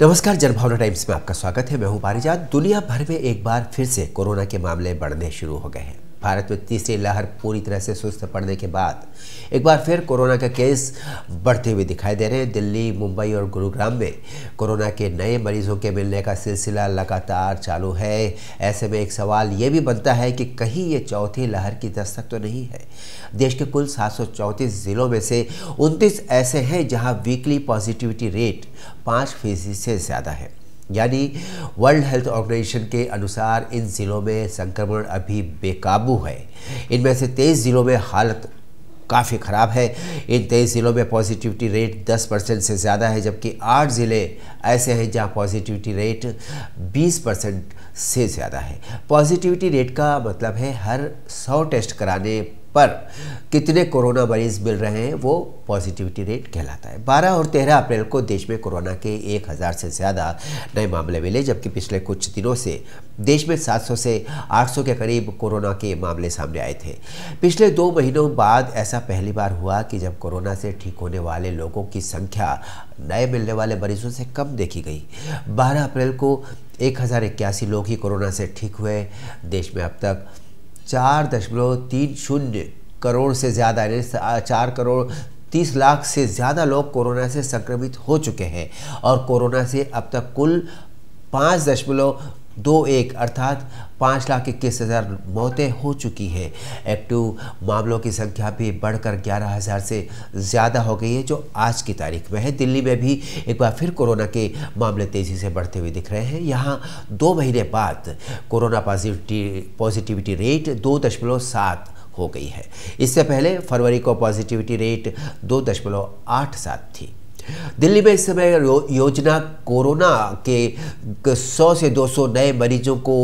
नमस्कार जनभावना टाइम्स में आपका स्वागत है मैं हूं पारिजात दुनिया भर में एक बार फिर से कोरोना के मामले बढ़ने शुरू हो गए हैं भारत में तीसरी लहर पूरी तरह से सुस्त पड़ने के बाद एक बार फिर कोरोना के केस बढ़ते हुए दिखाई दे रहे हैं दिल्ली मुंबई और गुरुग्राम में कोरोना के नए मरीजों के मिलने का सिलसिला लगातार चालू है ऐसे में एक सवाल ये भी बनता है कि कहीं ये चौथी लहर की दस्तक तो नहीं है देश के कुल सात ज़िलों में से उनतीस ऐसे हैं जहाँ वीकली पॉजिटिविटी रेट पाँच फीसदी से ज़्यादा है यानी वर्ल्ड हेल्थ ऑर्गेनाइजेशन के अनुसार इन ज़िलों में संक्रमण अभी बेकाबू है इनमें से तेईस ज़िलों में हालत काफ़ी ख़राब है इन तेईस ज़िलों में पॉजिटिविटी रेट 10 परसेंट से ज़्यादा है जबकि आठ ज़िले ऐसे हैं जहां पॉजिटिविटी रेट 20 परसेंट से ज़्यादा है पॉजिटिविटी रेट का मतलब है हर 100 टेस्ट कराने पर कितने कोरोना मरीज मिल रहे हैं वो पॉजिटिविटी रेट कहलाता है 12 और 13 अप्रैल को देश में कोरोना के 1000 से ज़्यादा नए मामले मिले जबकि पिछले कुछ दिनों से देश में 700 से 800 के करीब कोरोना के मामले सामने आए थे पिछले दो महीनों बाद ऐसा पहली बार हुआ कि जब कोरोना से ठीक होने वाले लोगों की संख्या नए मिलने वाले मरीजों से कम देखी गई 12 अप्रैल को एक लोग ही कोरोना से ठीक हुए देश में अब तक चार दशमलव तीन शून्य करोड़ से ज़्यादा यानी चार करोड़ तीस लाख से ज़्यादा लोग कोरोना से संक्रमित हो चुके हैं और कोरोना से अब तक कुल पाँच दशमलव दो एक अर्थात पाँच लाख इक्कीस हज़ार मौतें हो चुकी हैं एक्टिव मामलों की संख्या भी बढ़कर ग्यारह हज़ार से ज़्यादा हो गई है जो आज की तारीख में है दिल्ली में भी एक बार फिर कोरोना के मामले तेज़ी से बढ़ते हुए दिख रहे हैं यहाँ दो महीने बाद कोरोना पॉजिटिविटी पॉजिटिविटी रेट दो दशमलव सात हो गई है इससे पहले फरवरी को पॉजिटिविटी रेट दो दशमलव आठ सात थी दिल्ली में इस समय योजना कोरोना के 100 से 200 नए मरीजों को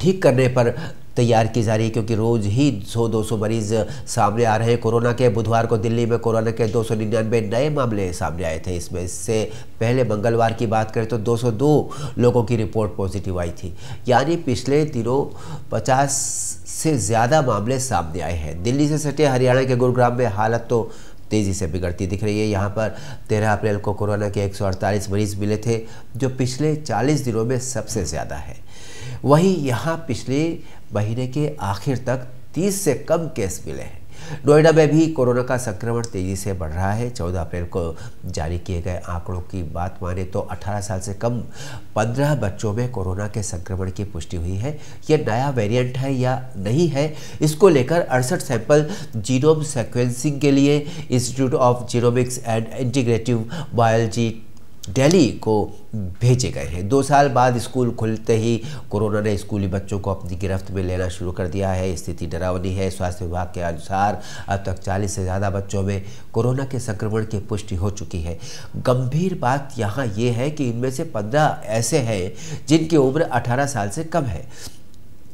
ठीक करने पर तैयार की जा रही है क्योंकि रोज़ ही 100-200 मरीज सामने आ रहे हैं कोरोना के बुधवार को दिल्ली में कोरोना के 299 नए मामले सामने आए थे इसमें इससे पहले मंगलवार की बात करें तो 202 लोगों की रिपोर्ट पॉजिटिव आई थी यानी पिछले दिनों 50 से ज़्यादा मामले सामने आए हैं दिल्ली से सटे हरियाणा के गुरुग्राम में हालत तो तेज़ी से बिगड़ती दिख रही है यहाँ पर तेरह अप्रैल को कोरोना के एक मरीज मिले थे जो पिछले चालीस दिनों में सबसे ज़्यादा है वहीं यहाँ पिछले महीने के आखिर तक तीस से कम केस मिले हैं नोएडा में भी कोरोना का संक्रमण तेजी से बढ़ रहा है 14 अप्रैल को जारी किए गए आंकड़ों की बात माने तो 18 साल से कम 15 बच्चों में कोरोना के संक्रमण की पुष्टि हुई है यह नया वेरिएंट है या नहीं है इसको लेकर अड़सठ सैंपल जीनोम सिक्वेंसिंग के लिए institute of genomics and integrative biology Delhi को भेजे गए हैं दो साल बाद स्कूल खुलते ही कोरोना ने स्कूली बच्चों को अपनी गिरफ्त में लेना शुरू कर दिया है स्थिति डरावनी है स्वास्थ्य विभाग के अनुसार अब तक 40 से ज़्यादा बच्चों में कोरोना के संक्रमण की पुष्टि हो चुकी है गंभीर बात यहाँ ये है कि इनमें से पंद्रह ऐसे हैं जिनकी उम्र अठारह साल से कम है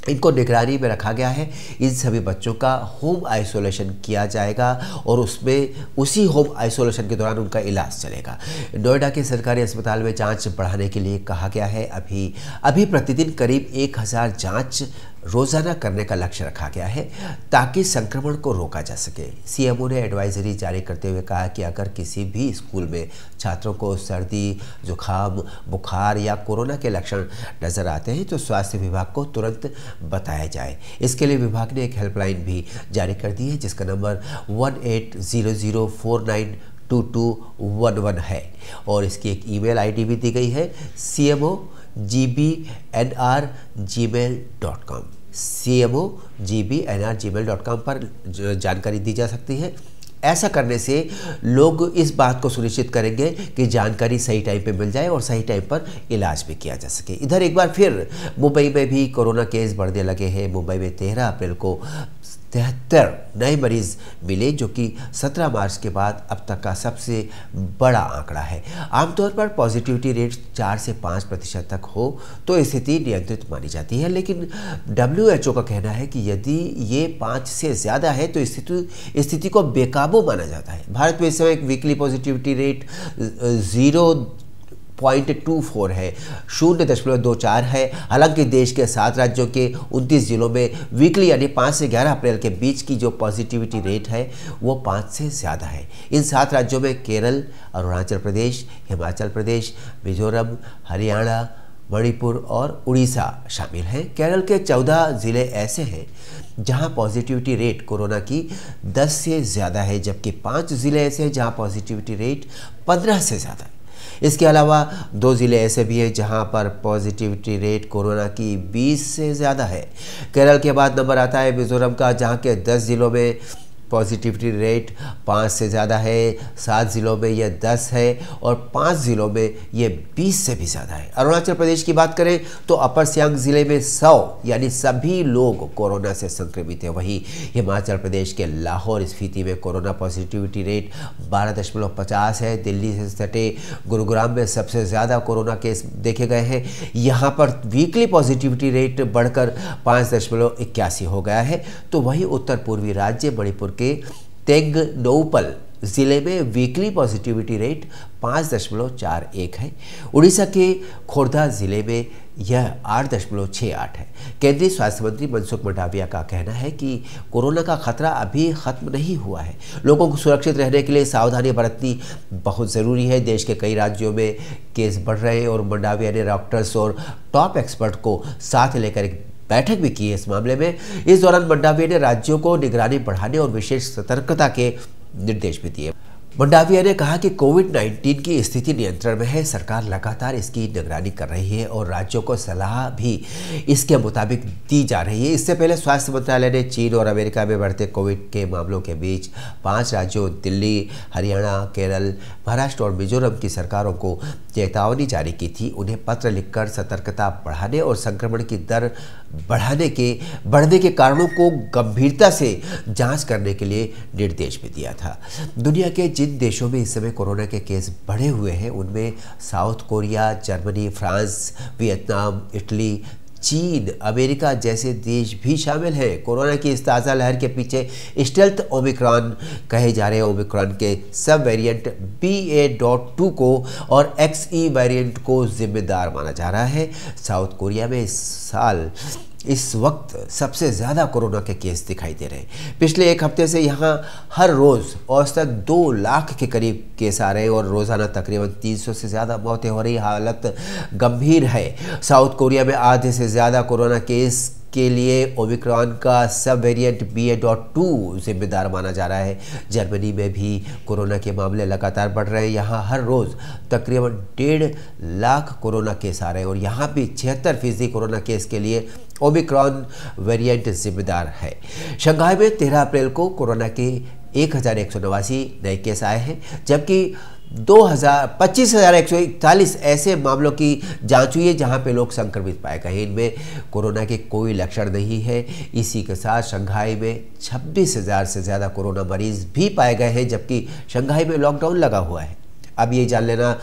इनको निगरानी में रखा गया है इन सभी बच्चों का होम आइसोलेशन किया जाएगा और उसमें उसी होम आइसोलेशन के दौरान उनका इलाज चलेगा नोएडा के सरकारी अस्पताल में जांच बढ़ाने के लिए कहा गया है अभी अभी प्रतिदिन करीब एक हज़ार जाँच रोज़ाना करने का लक्ष्य रखा गया है ताकि संक्रमण को रोका जा सके सीएमओ ने एडवाइजरी जारी करते हुए कहा कि अगर किसी भी स्कूल में छात्रों को सर्दी जुखाम बुखार या कोरोना के लक्षण नज़र आते हैं तो स्वास्थ्य विभाग को तुरंत बताया जाए इसके लिए विभाग ने एक हेल्पलाइन भी जारी कर दी है जिसका number one eight zero zero four nine two two one one है और इसकी एक ईमेल आईडी भी दी गई है C M O G B N R Gmail dot com C M O G B N R Gmail dot com पर जानकारी दी जा सकती है ऐसा करने से लोग इस बात को सुनिश्चित करेंगे कि जानकारी सही टाइम पे मिल जाए और सही टाइम पर इलाज भी किया जा सके इधर एक बार फिर मुंबई में भी कोरोना केस बढ़ने लगे हैं मुंबई में तेरह अप्रैल को तिहत्तर नए मरीज मिले जो कि 17 मार्च के बाद अब तक का सबसे बड़ा आंकड़ा है आमतौर पर पॉजिटिविटी रेट 4 से 5 प्रतिशत तक हो तो स्थिति नियंत्रित मानी जाती है लेकिन डब्ल्यू का कहना है कि यदि ये पाँच से ज़्यादा है तो स्थिति स्थिति को बेकाबू माना जाता है भारत में इस समय एक weekly positivity rate zero point two four है शून्य दशमलव दो चार है हालांकि देश के सात राज्यों के उनतीस जिलों में वीकली यानी पाँच से ग्यारह अप्रैल के बीच की जो पॉजिटिविटी रेट है वो पाँच से ज़्यादा है इन सात राज्यों में केरल अरुणाचल प्रदेश हिमाचल प्रदेश मिजोरम हरियाणा मणिपुर और उड़ीसा शामिल हैं केरल के चौदह ज़िले ऐसे हैं जहां पॉजिटिविटी रेट कोरोना की 10 से ज़्यादा है जबकि पांच ज़िले ऐसे हैं जहां पॉजिटिविटी रेट 15 से ज़्यादा है इसके अलावा दो ज़िले ऐसे भी हैं जहां पर पॉजिटिविटी रेट कोरोना की 20 से ज़्यादा है केरल के बाद नंबर आता है मिजोरम का जहां के 10 ज़िलों में पॉजिटिविटी रेट पाँच से ज़्यादा है सात ज़िलों में यह दस है और पाँच ज़िलों में यह बीस से भी ज़्यादा है अरुणाचल प्रदेश की बात करें तो अपर सियांग ज़िले में सौ यानी सभी लोग कोरोना से संक्रमित हैं वहीं हिमाचल प्रदेश के लाहौर स्फीति में कोरोना पॉजिटिविटी रेट बारह दशमलव पचास है दिल्ली से सटे गुरुग्राम में सबसे ज़्यादा कोरोना केस देखे गए हैं यहाँ पर वीकली पॉजिटिविटी रेट बढ़कर पाँच दशमलव इक्यासी हो गया है तो वहीं उत्तर पूर्वी राज्य मणिपुर के तेग नोपल ज़िले में वीकली पॉजिटिविटी रेट पाँच दशमलव चार एक है उड़ीसा के खोर्धा ज़िले में यह आठ दशमलव छः आठ है केंद्रीय स्वास्थ्य मंत्री मनसुख मंडाविया का कहना है कि कोरोना का खतरा अभी खत्म नहीं हुआ है लोगों को सुरक्षित रहने के लिए सावधानी बरतनी बहुत ज़रूरी है देश के कई राज्यों में केस बढ़ रहे हैं और मंडाविया ने डॉक्टर्स और टॉप एक्सपर्ट को साथ लेकर एक बैठक भी की है इस मामले में इस दौरान मंडाविया ने राज्यों को निगरानी बढ़ाने और विशेष सतर्कता के निर्देश भी दिए मंडाविया ने कहा कि कोविड 19 की स्थिति नियंत्रण में है सरकार लगातार इसकी निगरानी कर रही है और राज्यों को सलाह भी इसके मुताबिक दी जा रही है इससे पहले स्वास्थ्य मंत्रालय ने चीन और अमेरिका में बढ़ते कोविड के मामलों के बीच पांच राज्यों दिल्ली हरियाणा केरल महाराष्ट्र और मिजोरम की सरकारों को चेतावनी जारी की थी उन्हें पत्र लिखकर सतर्कता बढ़ाने और संक्रमण की दर बढ़ाने के बढ़ने के कारणों को गंभीरता से जांच करने के लिए निर्देश भी दिया था दुनिया के जिन देशों में इस समय कोरोना के केस बढ़े हुए हैं उनमें South Korea Germany France Vietnam Italy चीन अमेरिका जैसे देश भी शामिल हैं कोरोना की इस ताज़ा लहर के पीछे स्टेल्थ ओमिक्रॉन कहे जा रहे ओमिक्रॉन के sub variant B A dot two को और एक्स ई वेरिएंट को जिम्मेदार माना जा रहा है साउथ कोरिया में इस साल इस वक्त सबसे ज़्यादा कोरोना के केस दिखाई दे रहे हैं पिछले एक हफ्ते से यहाँ हर रोज़ औसतन दो लाख के करीब केस आ रहे हैं और रोज़ाना तकरीबन 300 से ज़्यादा मौतें हो रही हालत गंभीर है साउथ कोरिया में आधे से ज़्यादा कोरोना केस के लिए ओमिक्रॉन का sub variant B A dot two जिम्मेदार माना जा रहा है जर्मनी में भी कोरोना के मामले लगातार बढ़ रहे हैं यहाँ हर रोज़ तकरीबन डेढ़ लाख कोरोना केस आ रहे हैं और यहाँ भी छिहत्तर फीसदी कोरोना केस के लिए ओमिक्रॉन वेरिएंट जिम्मेदार है शंघाई में 13 अप्रैल को कोरोना के एक हज़ार एक सौ नवासी नए केस आए हैं जबकि दो हज़ार पच्चीस हज़ार एक सौ इकतालीस ऐसे मामलों की जांच हुई है जहां पे लोग संक्रमित पाए गए हैं इनमें कोरोना के कोई लक्षण नहीं है इसी के साथ शंघाई में छब्बीस हज़ार से ज़्यादा कोरोना मरीज़ भी पाए गए हैं जबकि शंघाई में लॉकडाउन लगा हुआ है अब ये जान लेना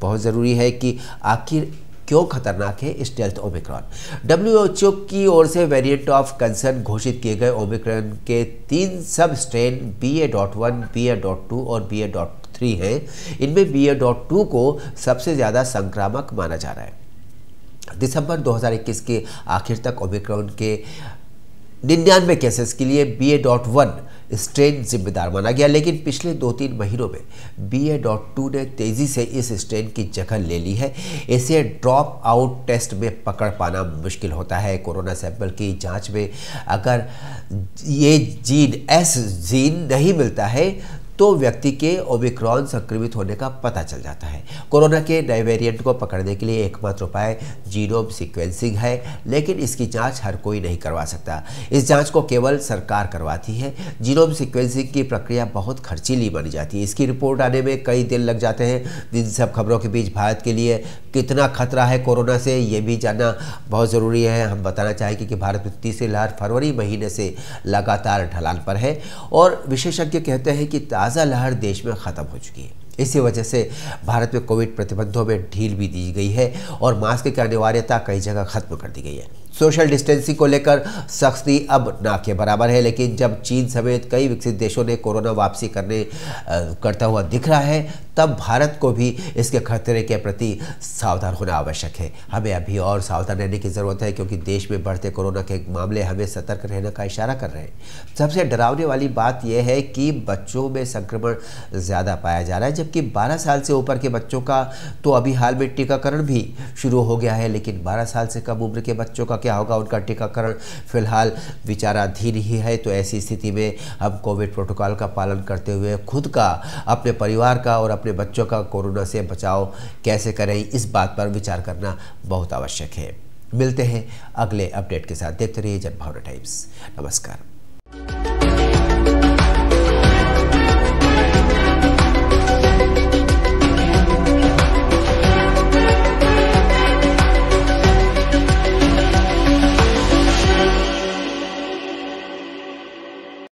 बहुत ज़रूरी है कि आखिर क्यों खतरनाक है स्टेल्थ ओमिक्रॉन डब्ल्यूएचओ की ओर से वेरिएंट ऑफ कंसर्न घोषित किए गए ओमिक्रॉन के तीन sub strain B A dot one B A dot two और बी ए डॉट थ्री हैं इनमें बी ए डॉट टू को सबसे ज़्यादा संक्रामक माना जा रहा है दिसंबर 2021 के आखिर तक ओमिक्रॉन के निन्यानवे केसेस के लिए B A dot one strain जिम्मेदार माना गया लेकिन पिछले दो तीन महीनों में बी ए डॉट टू ने तेज़ी से इस स्ट्रेन की जगह ले ली है इसे ड्रॉप आउट टेस्ट में पकड़ पाना मुश्किल होता है कोरोना सैंपल की जांच में अगर ये जीन एस जीन नहीं मिलता है तो व्यक्ति के ओमिक्रॉन संक्रमित होने का पता चल जाता है कोरोना के नए वेरिएंट को पकड़ने के लिए एकमात्र उपाय जीनोम सीक्वेंसिंग है लेकिन इसकी जाँच हर कोई नहीं करवा सकता इस जाँच को केवल सरकार करवाती है जीनोम सीक्वेंसिंग की प्रक्रिया बहुत खर्चीली बनी जाती है इसकी रिपोर्ट आने में कई दिन लग जाते हैं इन सब खबरों के बीच भारत के लिए कितना खतरा है कोरोना से ये भी जानना बहुत ज़रूरी है हम बताना चाहेंगे कि भारत में तीसरी लहर फरवरी महीने से लगातार ढलान पर है और विशेषज्ञ कहते हैं कि ताज़ा लहर देश में ख़त्म हो चुकी है इसी वजह से भारत में कोविड प्रतिबंधों में ढील भी दी गई है और मास्क की अनिवार्यता कई जगह खत्म कर दी गई है सोशल डिस्टेंसिंग को लेकर सख्ती अब ना के बराबर है लेकिन जब चीन समेत कई विकसित देशों ने कोरोना वापसी करने करता हुआ दिख रहा है तब भारत को भी इसके खतरे के प्रति सावधान होना आवश्यक है हमें अभी और सावधान रहने की ज़रूरत है क्योंकि देश में बढ़ते कोरोना के मामले हमें सतर्क रहने का इशारा कर रहे हैं सबसे डरावने वाली बात यह है कि बच्चों में संक्रमण ज़्यादा पाया जा रहा है जबकि 12 साल से ऊपर के बच्चों का तो अभी हाल में टीकाकरण भी शुरू हो गया है लेकिन 12 साल से कम उम्र के बच्चों का क्या होगा उनका टीकाकरण फिलहाल विचाराधीन ही है तो ऐसी स्थिति में हम कोविड प्रोटोकॉल का पालन करते हुए खुद का अपने परिवार का और अपने अपने बच्चों का कोरोना से बचाव कैसे करें इस बात पर विचार करना बहुत आवश्यक है मिलते हैं अगले अपडेट के साथ देखते रहिए जनभावना टाइम्स नमस्कार